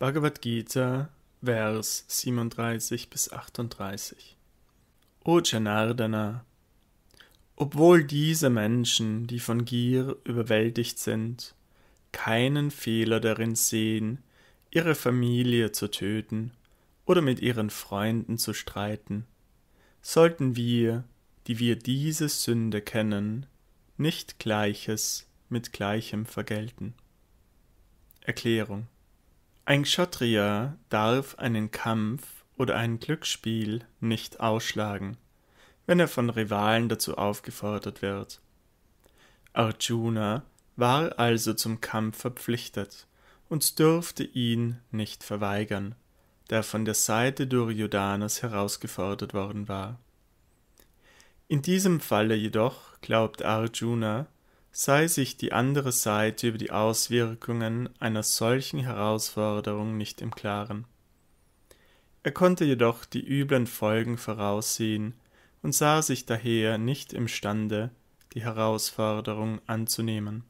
Bhagavad Gita, Vers 37 bis 38. O Janardana, obwohl diese Menschen, die von Gier überwältigt sind, keinen Fehler darin sehen, ihre Familie zu töten oder mit ihren Freunden zu streiten, sollten wir, die wir diese Sünde kennen, nicht Gleiches mit Gleichem vergelten. Erklärung ein Kshatriya darf einen Kampf oder ein Glücksspiel nicht ausschlagen, wenn er von Rivalen dazu aufgefordert wird. Arjuna war also zum Kampf verpflichtet und durfte ihn nicht verweigern, da er von der Seite Duryodhanas herausgefordert worden war. In diesem Falle jedoch glaubt Arjuna, sei sich die andere Seite über die Auswirkungen einer solchen Herausforderung nicht im Klaren. Er konnte jedoch die üblen Folgen voraussehen und sah sich daher nicht imstande, die Herausforderung anzunehmen.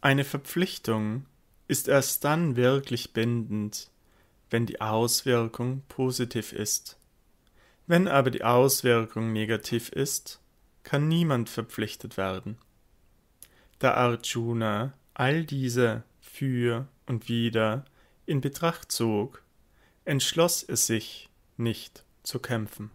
Eine Verpflichtung ist erst dann wirklich bindend, wenn die Auswirkung positiv ist. Wenn aber die Auswirkung negativ ist, kann niemand verpflichtet werden da Arjuna all diese für und wider in Betracht zog, entschloss es sich, nicht zu kämpfen